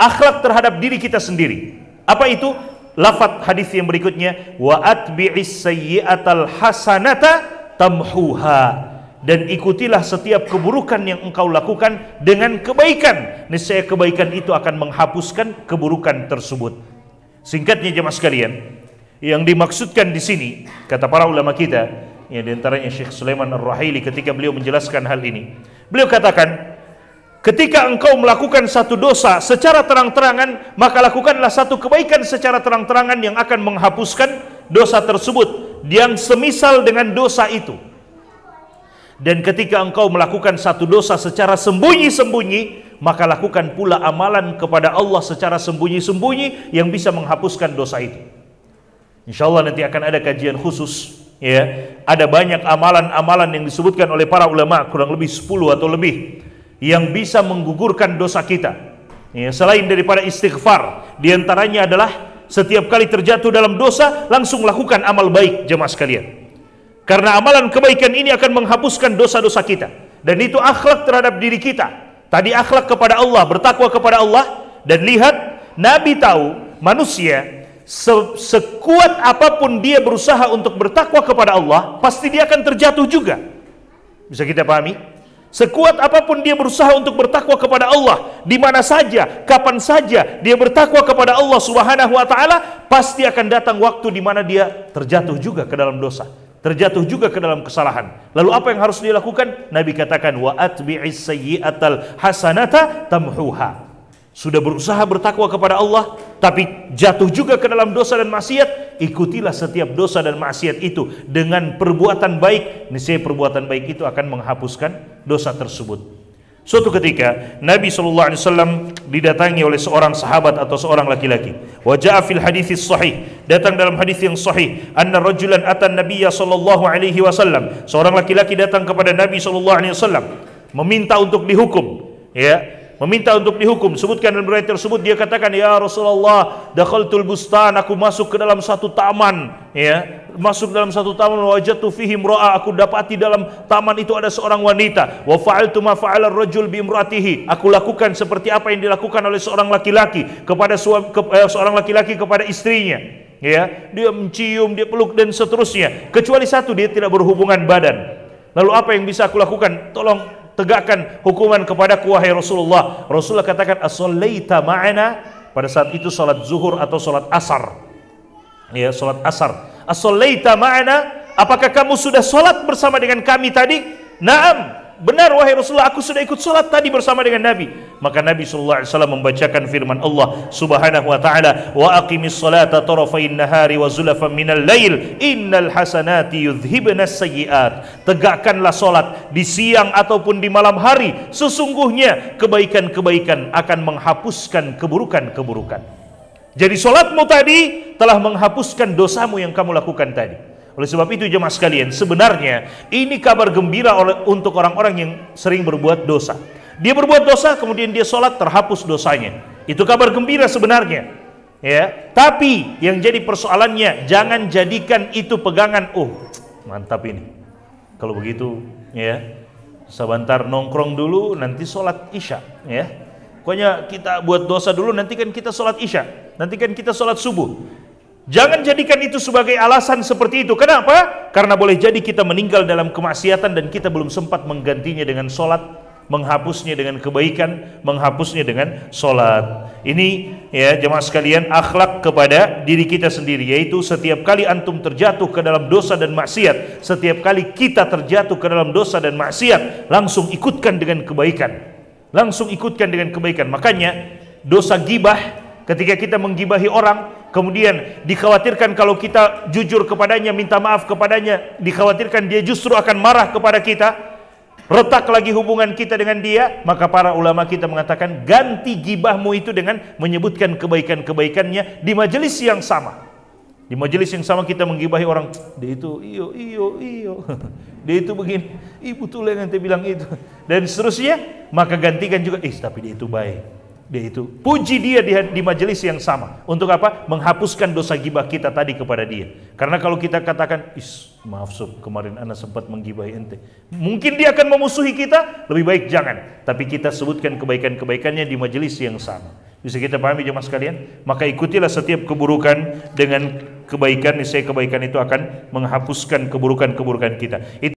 akhlak terhadap diri kita sendiri. Apa itu? Lafat hadis yang berikutnya wa atbi'is sayyi'atal hasanata tamhuha dan ikutilah setiap keburukan yang engkau lakukan dengan kebaikan niscaya kebaikan itu akan menghapuskan keburukan tersebut singkatnya jemaah sekalian yang dimaksudkan di sini kata para ulama kita ya di Syekh Sulaiman Ar-Rahili ketika beliau menjelaskan hal ini beliau katakan Ketika engkau melakukan satu dosa secara terang-terangan, maka lakukanlah satu kebaikan secara terang-terangan yang akan menghapuskan dosa tersebut yang semisal dengan dosa itu. Dan ketika engkau melakukan satu dosa secara sembunyi-sembunyi, maka lakukan pula amalan kepada Allah secara sembunyi-sembunyi yang bisa menghapuskan dosa itu. Insya Allah nanti akan ada kajian khusus ya ada banyak amalan-amalan yang disebutkan oleh para ulama kurang lebih 10 atau lebih yang bisa menggugurkan dosa kita. Ya, selain daripada istighfar, diantaranya adalah setiap kali terjatuh dalam dosa, langsung lakukan amal baik jemaah sekalian. Karena amalan kebaikan ini akan menghapuskan dosa-dosa kita. Dan itu akhlak terhadap diri kita. Tadi akhlak kepada Allah, bertakwa kepada Allah. Dan lihat, Nabi tahu manusia se sekuat apapun dia berusaha untuk bertakwa kepada Allah, pasti dia akan terjatuh juga. Bisa kita pahami? Sekuat apapun dia berusaha untuk bertakwa kepada Allah, di mana saja, kapan saja dia bertakwa kepada Allah Subhanahu wa taala, pasti akan datang waktu di mana dia terjatuh juga ke dalam dosa, terjatuh juga ke dalam kesalahan. Lalu apa yang harus dilakukan? Nabi katakan wa atbi'is sayyi'atal hasanata tamhuha sudah berusaha bertakwa kepada Allah tapi jatuh juga ke dalam dosa dan maksiat ikutilah setiap dosa dan maksiat itu dengan perbuatan baik niscaya perbuatan baik itu akan menghapuskan dosa tersebut suatu ketika Nabi sallallahu alaihi wasallam didatangi oleh seorang sahabat atau seorang laki-laki wa jaa fil hadits sahih datang dalam hadis yang sahih anna rajulan atan nabiyya sallallahu alaihi wasallam seorang laki-laki datang kepada Nabi sallallahu alaihi wasallam meminta untuk dihukum ya meminta untuk dihukum sebutkan dalam riwayat tersebut dia katakan ya Rasulullah dakhaltul bustan aku masuk ke dalam satu taman ya masuk dalam satu taman wajatu fihi imra'a aku dapati dalam taman itu ada seorang wanita wa fa'altu ma fa'ala rajul bi imra'atihi aku lakukan seperti apa yang dilakukan oleh seorang laki-laki kepada suami ke, eh, seorang laki-laki kepada istrinya ya dia mencium dia peluk dan seterusnya kecuali satu dia tidak berhubungan badan lalu apa yang bisa aku lakukan tolong tegakkan hukuman kepadaku wahai Rasulullah. Rasulullah katakan asoleita sallaita ma'ana pada saat itu salat zuhur atau salat asar. Ya, salat asar. asoleita sallaita ma'ana, apakah kamu sudah salat bersama dengan kami tadi? Naam, benar wahai Rasulullah aku sudah ikut solat tadi bersama dengan Nabi maka Nabi sallallahu alaihi wasallam membacakan firman Allah Subhanahu wa taala wa aqimis salata tarafain nahari wa zulafan minal lail innal hasanati yudhibna sayyiat tegakkanlah solat di siang ataupun di malam hari sesungguhnya kebaikan-kebaikan akan menghapuskan keburukan-keburukan jadi solatmu tadi telah menghapuskan dosamu yang kamu lakukan tadi oleh sebab itu jemaah sekalian, sebenarnya ini kabar gembira oleh, untuk orang-orang yang sering berbuat dosa. Dia berbuat dosa, kemudian dia sholat terhapus dosanya. Itu kabar gembira sebenarnya. Ya, tapi yang jadi persoalannya jangan jadikan itu pegangan. Oh, mantap ini. Kalau begitu, ya sebentar nongkrong dulu, nanti sholat isya. Ya, pokoknya kita buat dosa dulu, nanti kan kita sholat isya, nanti kan kita sholat subuh. Jangan jadikan itu sebagai alasan seperti itu. Kenapa? Karena boleh jadi kita meninggal dalam kemaksiatan dan kita belum sempat menggantinya dengan sholat, menghapusnya dengan kebaikan, menghapusnya dengan sholat. Ini ya jemaah sekalian akhlak kepada diri kita sendiri yaitu setiap kali antum terjatuh ke dalam dosa dan maksiat, setiap kali kita terjatuh ke dalam dosa dan maksiat, langsung ikutkan dengan kebaikan. Langsung ikutkan dengan kebaikan. Makanya dosa gibah ketika kita menggibahi orang Kemudian dikhawatirkan kalau kita jujur kepadanya, minta maaf kepadanya, dikhawatirkan dia justru akan marah kepada kita. Retak lagi hubungan kita dengan dia, maka para ulama kita mengatakan ganti gibahmu itu dengan menyebutkan kebaikan-kebaikannya di majelis yang sama. Di majelis yang sama kita menggibahi orang, dia itu iyo iyo iyo. Dia itu begini, ibu tulen yang nanti bilang itu dan seterusnya, maka gantikan juga, eh tapi dia itu baik dia itu. Puji dia di, di majelis yang sama. Untuk apa? Menghapuskan dosa gibah kita tadi kepada dia. Karena kalau kita katakan, is maaf sob, kemarin anak sempat menggibahi ente. Mungkin dia akan memusuhi kita, lebih baik jangan. Tapi kita sebutkan kebaikan-kebaikannya di majelis yang sama. Bisa kita pahami jemaah sekalian? Maka ikutilah setiap keburukan dengan kebaikan, saya kebaikan itu akan menghapuskan keburukan-keburukan kita. Itu